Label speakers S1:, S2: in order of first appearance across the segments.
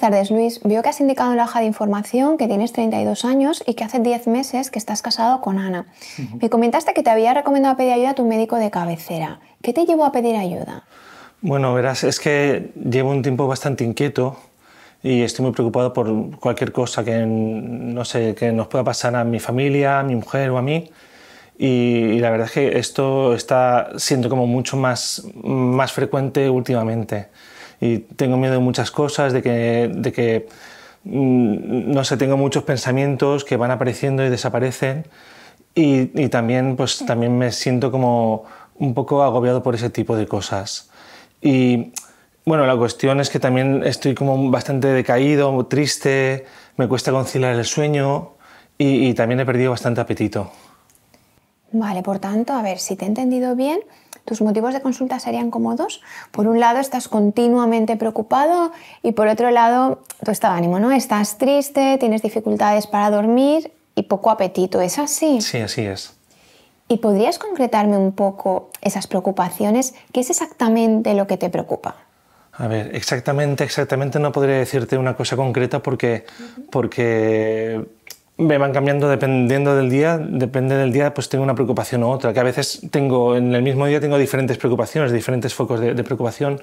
S1: Buenas tardes, Luis. Veo que has indicado en la hoja de información que tienes 32 años y que hace 10 meses que estás casado con Ana. Me comentaste que te había recomendado pedir ayuda a tu médico de cabecera. ¿Qué te llevó a pedir ayuda?
S2: Bueno, verás, es que llevo un tiempo bastante inquieto y estoy muy preocupado por cualquier cosa que, no sé, que nos pueda pasar a mi familia, a mi mujer o a mí. Y, la verdad es que esto está siendo como mucho más, más frecuente últimamente y tengo miedo de muchas cosas, de que, de que mm, no sé, tengo muchos pensamientos que van apareciendo y desaparecen y, y, también, pues, también me siento como un poco agobiado por ese tipo de cosas. Y bueno, la cuestión es que también estoy como bastante decaído, triste, me cuesta conciliar el sueño y, y también he perdido bastante apetito.
S1: Vale, por tanto, a ver si te he entendido bien, tus motivos de consulta serían como dos. Por un lado estás continuamente preocupado y por otro lado tu estado de ánimo, ¿no? Estás triste, tienes dificultades para dormir y poco apetito, ¿es así? Sí, así es. ¿Y podrías concretarme un poco esas preocupaciones? ¿Qué es exactamente lo que te preocupa?
S2: A ver, exactamente, exactamente no podría decirte una cosa concreta porque, porque me van cambiando dependiendo del día, depende del día, pues tengo una preocupación u otra, que a veces tengo, en el mismo día tengo diferentes preocupaciones, diferentes focos de, preocupación,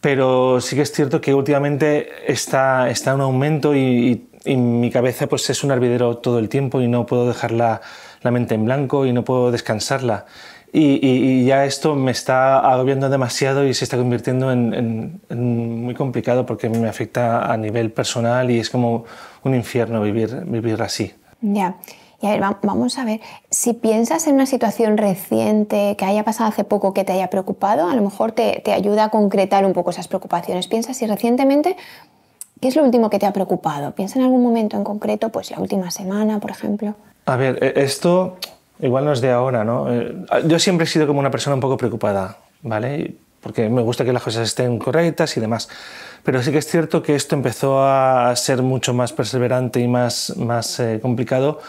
S2: pero sí que es cierto que últimamente está, está un aumento y, y, mi cabeza pues es un hervidero todo el tiempo y no puedo dejar la, mente en blanco y no puedo descansarla. Y, ya esto me está agobiando demasiado y se está convirtiendo en, en muy complicado porque me afecta a nivel personal y es como un infierno vivir, vivir así.
S1: Ya. Y a ver, vamos a ver, si piensas en una situación reciente que haya pasado hace poco que te haya preocupado, a lo mejor te, te ayuda a concretar un poco esas preocupaciones. piensas si recientemente ¿Qué es lo último que te ha preocupado? Piensa en algún momento en concreto, pues la última semana, por ejemplo.
S2: A ver, e-, esto igual no es de ahora, ¿no? Eh, yo siempre he sido como una persona un poco preocupada, ¿vale? porque me gusta que las cosas estén correctas y demás. Pero sí que es cierto que esto empezó a ser mucho más perseverante y más, más eh, complicado,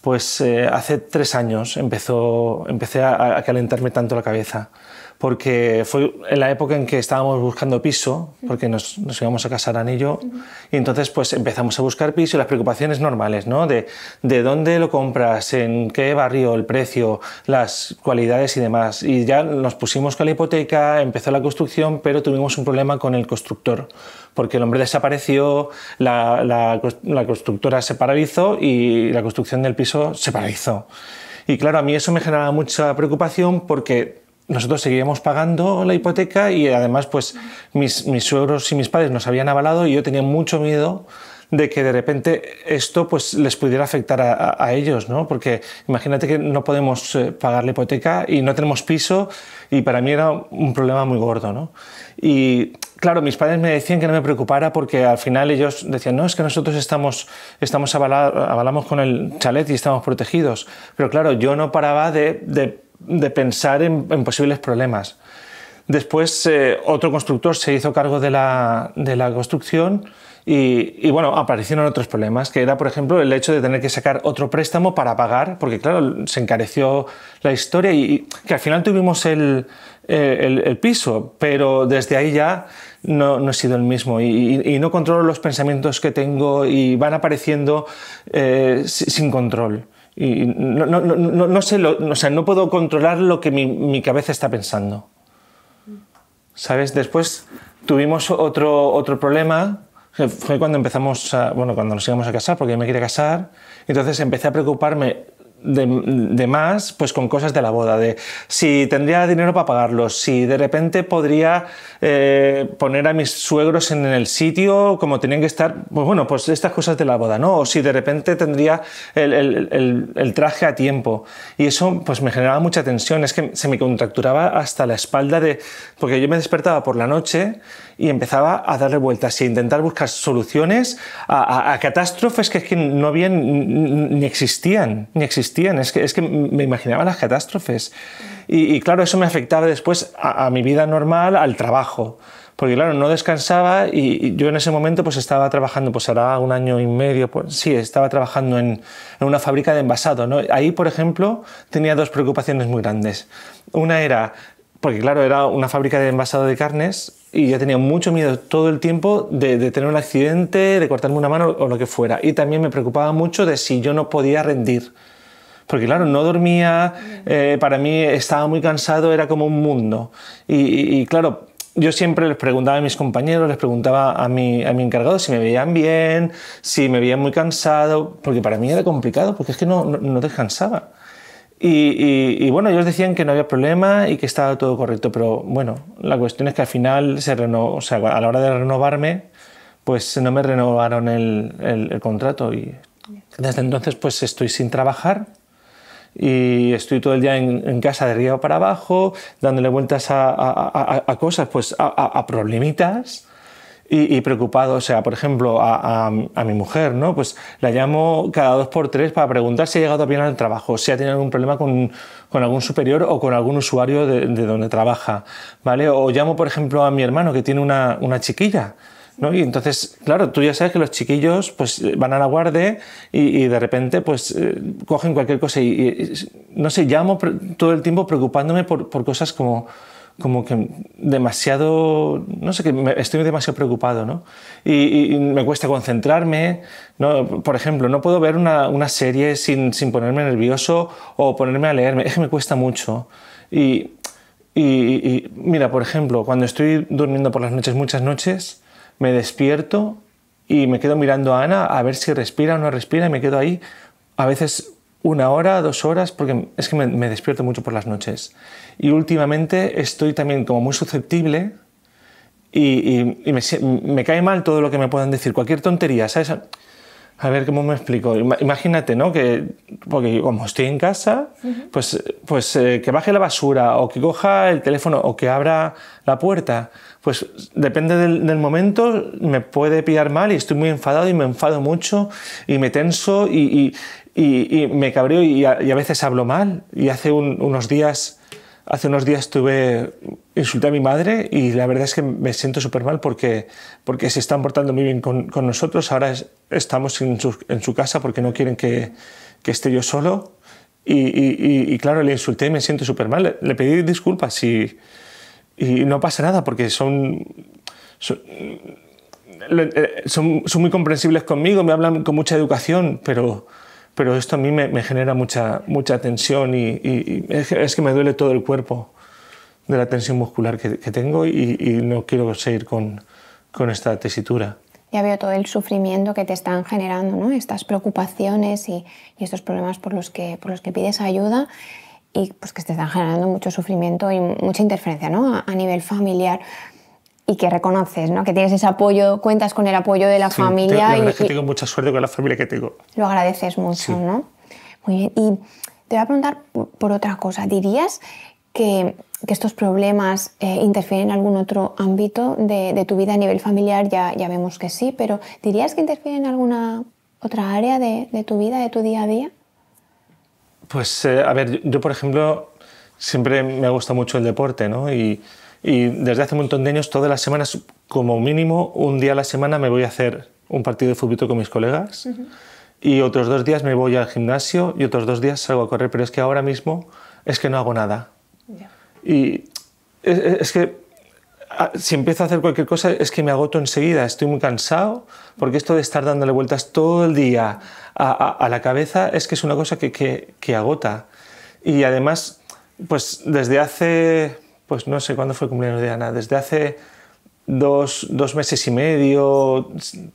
S2: pues eh, hace tres años empecé a calentarme tanto la cabeza porque fue en la época en que estábamos buscando piso, porque nos, íbamos a casar Anillo, y, y entonces pues empezamos a buscar piso y las preocupaciones normales, ¿no? De, de dónde lo compras, en qué barrio, el precio, las cualidades y demás. Y ya nos pusimos con la hipoteca, empezó la construcción, pero tuvimos un problema con el constructor, porque el hombre desapareció, la, la, la constructora se paralizó y la construcción del piso se paralizó. Y claro, a mí eso me generaba mucha preocupación porque nosotros seguíamos pagando la hipoteca y además pues mis, mis suegros y mis padres nos habían avalado y yo tenía mucho miedo de que de repente esto pues les pudiera afectar a, ellos, ¿no? Porque imagínate que no podemos eh, pagar la hipoteca y no tenemos piso y para mí era un problema muy gordo, ¿no? Y claro, mis padres me decían que no me preocupara porque al final ellos decían, no, es que nosotros estamos, estamos avalados, avalamos con el chalet y estamos protegidos. Pero claro, yo no paraba de, de de pensar en, posibles problemas. Después eh, otro constructor se hizo cargo de la, construcción y, bueno, aparecieron otros problemas, que era por ejemplo el hecho de tener que sacar otro préstamo para pagar, porque claro, se encareció la historia y, que al final tuvimos eh, el, piso, pero desde ahí ya no, no he sido el mismo y, no controlo los pensamientos que tengo y van apareciendo eh, sin control. Y no, no, no, no sé, o sea, no puedo controlar lo que mi, mi, cabeza está pensando. ¿Sabes? Después tuvimos otro, otro problema, fue cuando empezamos, a, bueno, cuando nos íbamos a casar, porque yo me quería casar, entonces empecé a preocuparme de, más, pues con cosas de la boda, de si tendría dinero para pagarlos, si de repente podría eh, poner a mis suegros en el sitio como tenían que estar, pues bueno, pues estas cosas de la boda, ¿no? O si de repente tendría el, traje a tiempo. Y eso pues me generaba mucha tensión, es que se me contracturaba hasta la espalda de, porque yo me despertaba por la noche y empezaba a darle vueltas e a intentar buscar soluciones a, catástrofes que es que no habían ni existían, ni existían es que, es que me imaginaba las catástrofes. Y, claro, eso me afectaba después a, mi vida normal, al trabajo. Porque claro, no descansaba y, yo en ese momento pues estaba trabajando, pues ahora un año y medio, pues, sí, estaba trabajando en, en una fábrica de envasado. ¿no? Ahí, por ejemplo, tenía dos preocupaciones muy grandes. Una era porque claro, era una fábrica de envasado de carnes y yo tenía mucho miedo todo el tiempo de, de, tener un accidente, de cortarme una mano o lo que fuera. Y también me preocupaba mucho de si yo no podía rendir porque claro, no dormía, eh, para mí estaba muy cansado, era como un mundo. Y, claro, yo siempre les preguntaba a mis compañeros, les preguntaba a mi, a mi encargado si me veían bien, si me veían muy cansado, porque para mí era complicado, porque es que no, no, descansaba. Y, bueno, ellos decían que no había problema y que estaba todo correcto, pero bueno, la cuestión es que al final, se renovó, o sea, a la hora de renovarme, pues no me renovaron el, el, el contrato y desde entonces pues estoy sin trabajar y estoy todo el día en, casa de arriba para abajo, dándole vueltas a, cosas, pues a, problemitas. Y, preocupado, o sea, por ejemplo, a, mi mujer, ¿no? Pues la llamo cada dos por tres para preguntar si ha llegado bien al trabajo, si ha tenido algún problema con, con algún superior o con algún usuario de, de, donde trabaja, ¿vale? O llamo, por ejemplo, a mi hermano que tiene una, una chiquilla, y entonces, claro, tú ya sabes que los chiquillos pues eh, van a la guardia y, de repente pues eh, cogen cualquier cosa y, no sé, llamo todo el tiempo preocupándome por, por cosas como como que demasiado, no sé, que estoy demasiado preocupado, ¿no? Y, me cuesta concentrarme, ¿no? Por ejemplo, no puedo ver una, una serie sin, sin, ponerme nervioso o ponerme a leerme, es que me cuesta mucho. y, y, mira, por ejemplo, cuando estoy durmiendo por las noches, muchas noches, me despierto y me quedo mirando a Ana a ver si respira o no respira y me quedo ahí a veces una hora, dos horas, porque es que me, despierto mucho por las noches. Y últimamente estoy también como muy susceptible y, me, cae mal todo lo que me puedan decir, cualquier tontería, ¿sabes? A ver, ¿cómo me explico? Imagínate, ¿no? Que, porque como estoy en casa, pues, pues eh, que baje la basura o que coja el teléfono o que abra la puerta, pues depende del, momento, me puede pillar mal y estoy muy enfadado y me enfado mucho y me tenso y, me cabreo y a, veces hablo mal. Y hace unos días Hace unos días tuve, insulté a mi madre y la verdad es que me siento súper mal porque, porque se están portando muy bien con, nosotros. Ahora estamos en su, casa porque no quieren que, esté yo solo. Y, claro, le insulté y me siento súper mal. Le, pedí disculpas y, no pasa nada porque son, son muy comprensibles conmigo, me hablan con mucha educación, pero pero esto a mí me, genera mucha, mucha tensión y, es que me duele todo el cuerpo de la tensión muscular que, tengo y, no quiero seguir con, con esta tesitura.
S1: Ya veo todo el sufrimiento que te están generando, ¿no? estas preocupaciones y, estos problemas por los, que, por los que pides ayuda y pues que te están generando mucho sufrimiento y mucha interferencia ¿no? a nivel familiar y que reconoces, ¿no? Que tienes ese apoyo, cuentas con el apoyo de la familia. y, es que tengo
S2: mucha suerte con la familia que tengo.
S1: Lo agradeces mucho, ¿no? Muy bien. Y te voy a preguntar por otra cosa. ¿Dirías que, estos problemas eh, interfieren en algún otro ámbito de, tu vida a nivel familiar? Ya, ya vemos que sí, pero ¿dirías que interfieren en alguna otra área de, tu vida, de tu día a día?
S2: Pues, eh, a ver, yo, por ejemplo, siempre me ha gustado mucho el deporte, ¿no? Y y desde hace un montón de años todas las semanas, como mínimo un día a la semana me voy a hacer un partido de fútbol con mis colegas y otros dos días me voy al gimnasio y otros dos días salgo a correr, pero es que ahora mismo es que no hago nada. Y es, que si empiezo a hacer cualquier cosa es que me agoto enseguida, estoy muy cansado, porque esto de estar dándole vueltas todo el día a, la cabeza es que es una cosa que, agota. Y además, pues desde hace pues no sé cuándo fue cumpleaños de Ana, desde hace dos, meses y medio,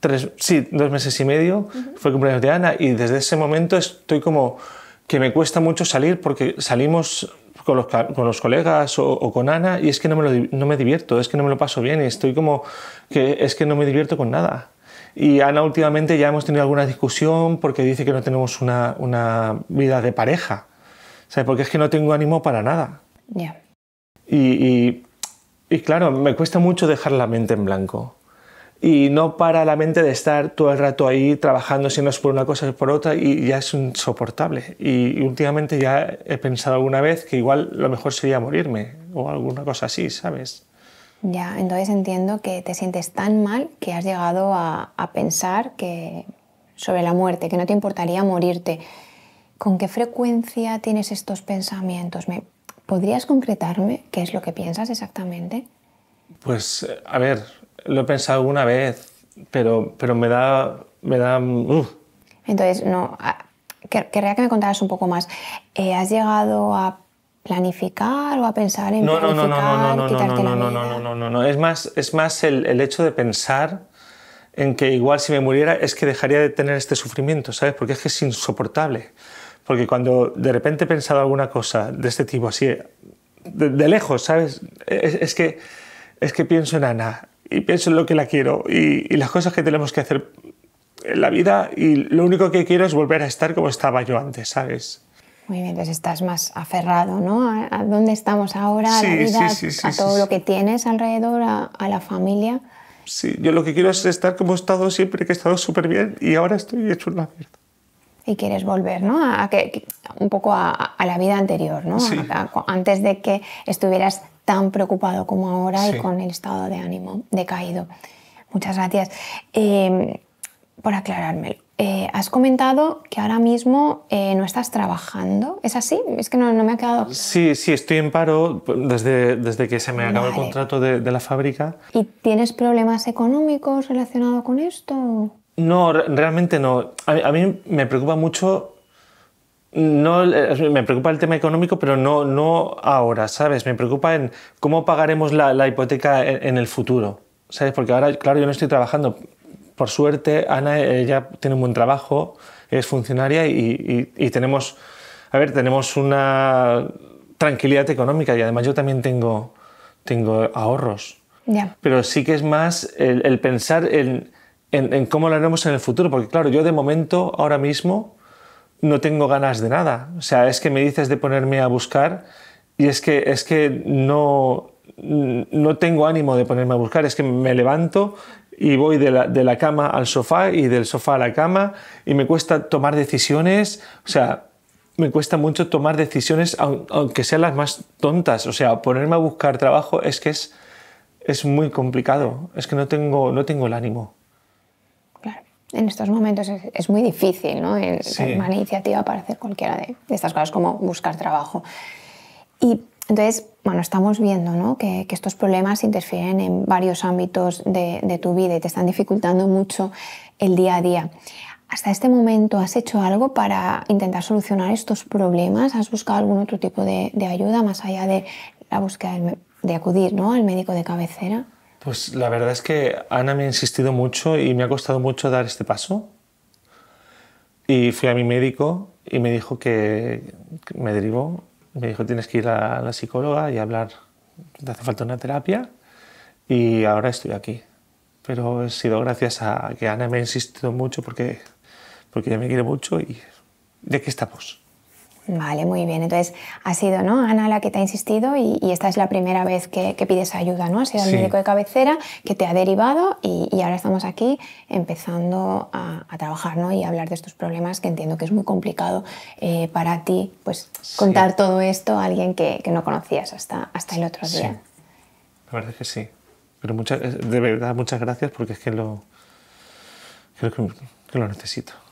S2: tres, sí, dos meses y medio fue cumpleaños de Ana y desde ese momento estoy como que me cuesta mucho salir porque salimos con los, colegas o, con Ana y es que no me, no me divierto, es que no me lo paso bien y estoy como que es que no me divierto con nada. Y Ana últimamente ya hemos tenido alguna discusión porque dice que no tenemos una, vida de pareja. O sea, porque es que no tengo ánimo para nada. Ya. Y, claro, me cuesta mucho dejar la mente en blanco y no para la mente de estar todo el rato ahí trabajando si no es por una cosa es por otra y ya es insoportable. Y, últimamente ya he pensado alguna vez que igual lo mejor sería morirme o alguna cosa así, ¿sabes?
S1: Ya, entonces entiendo que te sientes tan mal que has llegado a, pensar que sobre la muerte, que no te importaría morirte. ¿Con qué frecuencia tienes estos pensamientos? ¿Podrías concretarme qué es lo que piensas exactamente?
S2: Pues, a ver, lo he pensado una vez, pero, pero me da... Me da uh.
S1: Entonces, no, ah, querría que me contaras un poco más. Eh, ¿Has llegado a planificar o a pensar en no, planificar, no, no, no, no, quitarte no, no, la no,
S2: no, no, no, no, es más, es más el, el, hecho de pensar en que igual si me muriera es que dejaría de tener este sufrimiento, ¿sabes? Porque es que es insoportable. Porque cuando de repente he pensado alguna cosa de este tipo, así, de, lejos, ¿sabes? Es, que, es que pienso en Ana y pienso en lo que la quiero y, las cosas que tenemos que hacer en la vida y lo único que quiero es volver a estar como estaba yo antes, ¿sabes?
S1: Muy bien, entonces estás más aferrado, ¿no? A, dónde estamos ahora, a la vida, a todo lo que tienes alrededor, a, la familia.
S2: Sí, yo lo que quiero es estar como he estado siempre, que he estado súper bien y ahora estoy hecho una mierda
S1: y quieres volver, ¿no? A, que, un poco a, la vida anterior, ¿no? antes de que estuvieras tan preocupado como ahora y con el estado de ánimo decaído. Muchas gracias em, por aclarármelo. Eh, has comentado que ahora mismo eh, no estás trabajando, ¿es así? Es que no, me ha quedado.
S2: Sí, sí, estoy en paro desde, desde que se me acabó el contrato de, de, la fábrica.
S1: ¿Y tienes problemas económicos relacionados con esto?
S2: No, realmente no. A mí, me preocupa mucho no eh, me preocupa el tema económico, pero no, no ahora, ¿sabes? Me preocupa en cómo pagaremos la, la hipoteca en, el futuro, ¿sabes? Porque ahora, claro, yo no estoy trabajando. Por suerte, Ana ya tiene un buen trabajo, es funcionaria y, y, tenemos, a ver, tenemos una tranquilidad económica y además yo también tengo, tengo ahorros. Pero sí que es más el, el pensar en en, cómo lo haremos en el futuro, porque claro, yo de momento, ahora mismo, no tengo ganas de nada. O sea, es que me dices de ponerme a buscar y es que, es que no, no tengo ánimo de ponerme a buscar, es que me levanto y voy de la, cama al sofá y del sofá a la cama y me cuesta tomar decisiones, o sea, me cuesta mucho tomar decisiones, aunque sean las más tontas. O sea, ponerme a buscar trabajo es que es, es muy complicado. Es que no tengo, no tengo el ánimo
S1: en estos momentos es, muy difícil, ¿no? una iniciativa para hacer cualquiera de, estas cosas, como buscar trabajo. Y entonces, bueno, estamos viendo ¿no? que, estos problemas interfieren en varios ámbitos de, tu vida y te están dificultando mucho el día a día. ¿Hasta este momento has hecho algo para intentar solucionar estos problemas? ¿Has buscado algún otro tipo de, ayuda más allá de la búsqueda de, de acudir ¿no? al médico de cabecera?
S2: Pues la verdad es que Ana me ha insistido mucho y me ha costado mucho dar este paso. Y fui a mi médico y me dijo que, me derivó, me dijo tienes que ir a la psicóloga y hablar, te hace falta una terapia y ahora estoy aquí. Pero he sido gracias a que Ana me ha insistido mucho porque, porque ella me quiere mucho y de qué estamos.
S1: Vale, muy bien. Entonces, ha sido ¿no? Ana la que te ha insistido y, esta es la primera vez que, pides ayuda, ¿no? Ha sido el médico de cabecera que te ha derivado y, ahora estamos aquí empezando a, trabajar ¿no? y a hablar de estos problemas que entiendo que es muy complicado eh, para ti, pues contar todo esto a alguien que, no conocías hasta, hasta el otro día.
S2: La verdad es que sí. Pero muchas, de verdad, muchas gracias porque es que lo, creo que lo necesito.